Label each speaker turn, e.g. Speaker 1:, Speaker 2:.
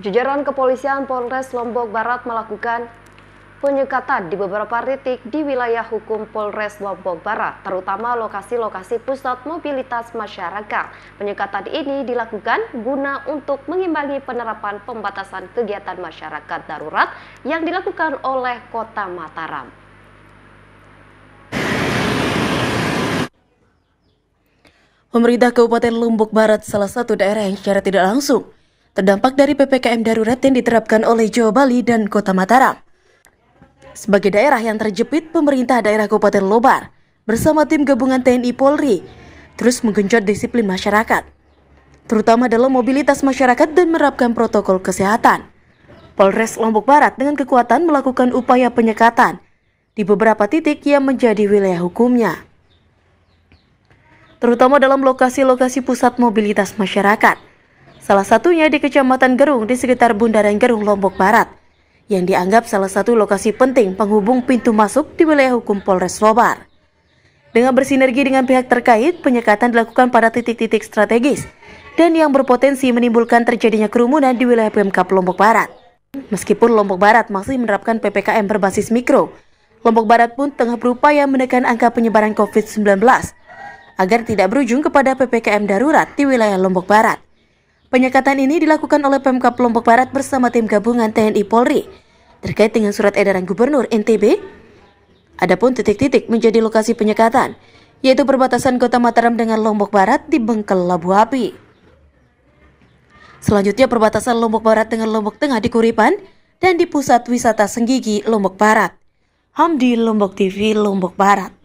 Speaker 1: Jajaran kepolisian Polres Lombok Barat melakukan penyekatan di beberapa titik di wilayah hukum Polres Lombok Barat, terutama lokasi-lokasi pusat mobilitas masyarakat. Penyekatan ini dilakukan guna untuk mengimbangi penerapan pembatasan kegiatan masyarakat darurat yang dilakukan oleh Kota Mataram.
Speaker 2: Pemerintah Kabupaten Lombok Barat salah satu daerah yang secara tidak langsung terdampak dari PPKM darurat yang diterapkan oleh Jawa Bali dan Kota Mataram. Sebagai daerah yang terjepit, pemerintah daerah Kabupaten Lobar bersama tim gabungan TNI Polri terus menggenjot disiplin masyarakat, terutama dalam mobilitas masyarakat dan menerapkan protokol kesehatan. Polres Lombok Barat dengan kekuatan melakukan upaya penyekatan di beberapa titik yang menjadi wilayah hukumnya terutama dalam lokasi-lokasi pusat mobilitas masyarakat. Salah satunya di Kecamatan Gerung di sekitar Bundaran Gerung Lombok Barat yang dianggap salah satu lokasi penting penghubung pintu masuk di wilayah hukum Polres Lobar. Dengan bersinergi dengan pihak terkait, penyekatan dilakukan pada titik-titik strategis dan yang berpotensi menimbulkan terjadinya kerumunan di wilayah PMK Lombok Barat. Meskipun Lombok Barat masih menerapkan PPKM berbasis mikro, Lombok Barat pun tengah berupaya menekan angka penyebaran COVID-19 agar tidak berujung kepada PPKM darurat di wilayah Lombok Barat. Penyekatan ini dilakukan oleh Pemkap Lombok Barat bersama tim gabungan TNI Polri terkait dengan surat edaran Gubernur NTB. Adapun titik-titik menjadi lokasi penyekatan, yaitu perbatasan Kota Mataram dengan Lombok Barat di Bengkel Labu Api. Selanjutnya perbatasan Lombok Barat dengan Lombok Tengah di Kuripan dan di Pusat Wisata Senggigi Lombok Barat. Hamdi Lombok TV Lombok Barat.